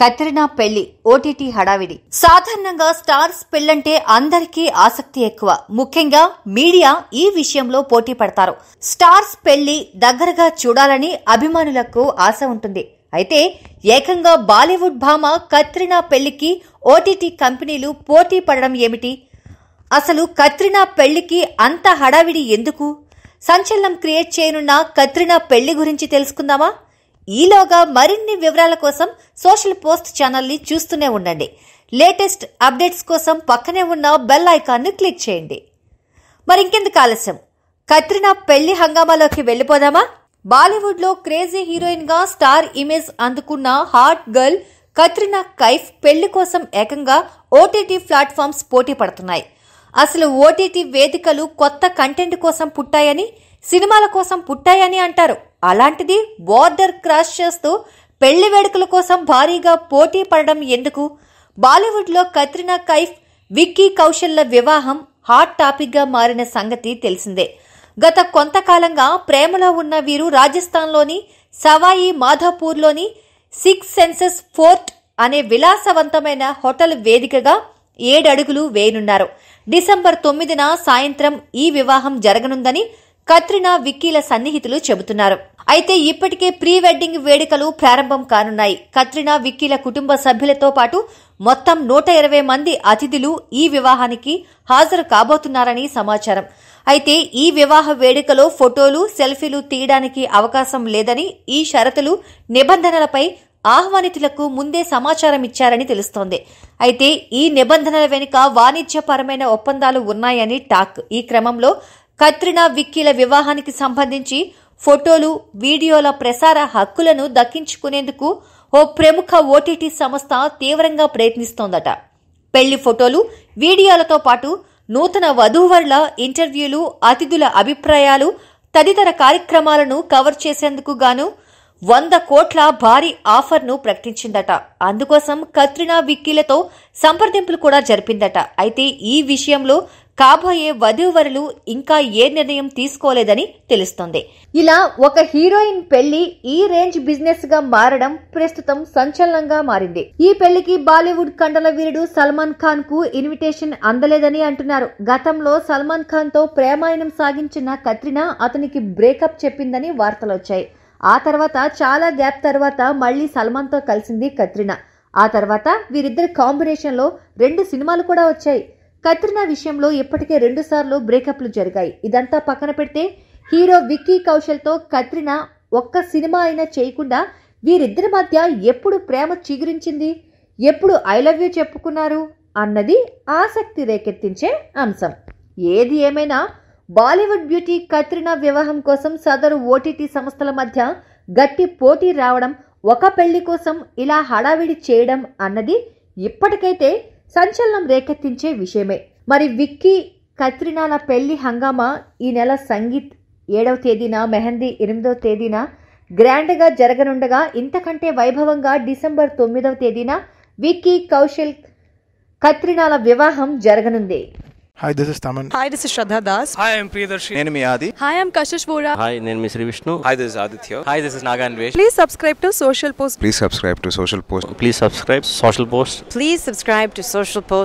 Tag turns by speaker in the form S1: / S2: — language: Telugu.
S1: కత్రినా పెళ్లి ఓటీటీ హడావిడి సాధారణంగా స్టార్స్ పెళ్లంటే అందరికీ ఆసక్తి ఎక్కువ ముఖ్యంగా మీడియా ఈ విషయంలో పోటీ పడతారు స్టార్స్ పెళ్లి దగ్గరగా చూడాలని అభిమానులకు ఆశ ఉంటుంది అయితే ఏకంగా బాలీవుడ్ భామ కత్రినా పెళ్లికి ఓటీటీ కంపెనీలు పోటీ పడడం ఏమిటి అసలు కత్రినా పెళ్లికి అంత హడావిడి ఎందుకు సంచలనం క్రియేట్ చేయనున్న కత్రినా పెళ్లి గురించి తెలుసుకుందామా ఈలోగా మరిన్ని వివరాల కోసం సోషల్ పోస్ట్ ఛానల్ని చూస్తూనే ఉండండి లేటెస్ట్ అప్డేట్స్ కోసం పక్కనే ఉన్న బెల్ ఐకాన్ని క్లిక్ చేయండి మరి ఇంకెందుకు ఆలస్యం కత్రినా పెళ్లి హంగామాలోకి వెళ్ళిపోదామా బాలీవుడ్ లో క్రేజీ హీరోయిన్ గా స్టార్ ఇమేజ్ అందుకున్న హాట్ గర్ల్ కత్రినా కైఫ్ పెళ్లి కోసం ఏకంగా ఓటీటీ ప్లాట్ఫామ్స్ పోటీ పడుతున్నాయి అసలు ఓటీటీ వేదికలు కొత్త కంటెంట్ కోసం పుట్టాయని సినిమాల కోసం పుట్టాయని అంటారు అలాంటిది బోర్డర్ క్రాస్ చేస్తూ పెళ్లి వేడుకల కోసం భారీగా పోటీ పడడం ఎందుకు బాలీవుడ్లో కత్రినా కైఫ్ విక్కీ కౌశల్ల వివాహం హాట్ టాపిక్గా మారిన సంగతి తెలిసిందే గత కొంతకాలంగా ప్రేమలో ఉన్న వీరు రాజస్థాన్లోని సవాయి మాధాపూర్లోని సిక్స్ సెన్సెస్ ఫోర్ట్ అనే విలాసవంతమైన హోటల్ వేదికగా ఏడడుగులు వేయనున్నారు డిసెంబర్ తొమ్మిదిన సాయంత్రం ఈ వివాహం జరగనుందని కత్రినా విక్కీల సన్నిహితులు చెబుతున్నారు అయితే ఇప్పటికే ప్రీ వెడ్డింగ్ వేడుకలు ప్రారంభం కానున్నాయి కత్రినా విక్కీల కుటుంబ సభ్యులతో పాటు మొత్తం నూట ఇరవై మంది అతిథులు ఈ వివాహానికి హాజరు కాబోతున్నారని సమాచారం అయితే ఈ వివాహ వేడుకలో ఫోటోలు సెల్ఫీలు తీయడానికి అవకాశం లేదని ఈ షరతులు నిబంధనలపై ఆహ్వానితులకు ముందే సమాచారం ఇచ్చారని తెలుస్తోంది అయితే ఈ నిబంధనల వెనుక వాణిజ్యపరమైన ఒప్పందాలు ఉన్నాయని టాక్ ఈ క్రమంలో కత్రినా విక్కీల వివాహానికి సంబంధించి ఫోటోలు వీడియోల ప్రసార హక్కులను దక్కించుకునేందుకు ఓ ప్రముఖ ఓటీటీ సంస్థ తీవ్రంగా ప్రయత్నిస్తోందట పెళ్లి ఫోటోలు వీడియోలతో పాటు నూతన వధూవరుల ఇంటర్వ్యూలు అతిథుల అభిప్రాయాలు తదితర కార్యక్రమాలను కవర్ చేసేందుకు గాను వంద కోట్ల భారీ ఆఫర్ను ప్రకటించిందట అందుకోసం కత్రినా విక్కీలతో సంప్రదింపులు కూడా జరిపిందట అయితే ఈ విషయంలో కాబోయే వధూవరులు ఇంకా ఏ నిర్ణయం తీసుకోలేదని తెలుస్తోంది ఇలా ఒక హీరోయిన్ పెళ్లి ఈ రేంజ్ బిజినెస్ గా మారడం ప్రస్తుతం సంచలనంగా మారింది ఈ పెళ్లికి బాలీవుడ్ కండల వీరుడు సల్మాన్ ఖాన్ కు ఇన్విటేషన్ అందలేదని అంటున్నారు గతంలో సల్మాన్ ఖాన్ తో ప్రేమాయణం సాగించిన కత్రినా అతనికి బ్రేకప్ చెప్పిందని వార్తలొచ్చాయి ఆ తర్వాత చాలా గ్యాప్ తర్వాత మళ్ళీ సల్మాన్తో కలిసింది కత్రినా ఆ తర్వాత వీరిద్దరి కాంబినేషన్లో రెండు సినిమాలు కూడా వచ్చాయి కత్రినా విషయంలో ఇప్పటికే రెండుసార్లు బ్రేకప్లు జరిగాయి ఇదంతా పక్కన పెడితే హీరో విక్కీ కౌశల్తో కత్రినా ఒక్క సినిమా అయినా చేయకుండా వీరిద్దరి మధ్య ఎప్పుడు ప్రేమ చిగురించింది ఎప్పుడు ఐ లవ్ యూ చెప్పుకున్నారు అన్నది ఆసక్తి రేకెత్తించే అంశం ఏది ఏమైనా బాలీవుడ్ బ్యూటీ కత్రినా వివాహం కోసం సదరు ఓటీటీ సంస్థల మధ్య గట్టి పోటీ రావడం ఒక పెళ్లి కోసం ఇలా హడావిడి చేయడం అన్నది ఇప్పటికైతే సంచలనం రేకెత్తించే విషయమే మరి విక్కీ కత్రినాల పెళ్లి హంగామా ఈ నెల సంగీత్ ఏడవ తేదీన మెహందీ ఎనిమిదవ తేదీన గ్రాండ్గా జరగనుండగా ఇంతకంటే వైభవంగా డిసెంబర్ తొమ్మిదవ తేదీన విక్కీ కౌశల్ కత్రినాల వివాహం జరగనుంది Hi, this is Taman. Hi, this is Shraddha Das. Hi, I'm Priyadarshi. Nenu mi Adi. Hi, I'm Kashish Vora. Hi, nenu mi Sri Vishnu. Hi, this is Aditya. Hi, this is Nagan Vesh. Please subscribe to Social Post. Please subscribe to Social Post. Please subscribe Social Post. Please subscribe to Social Post.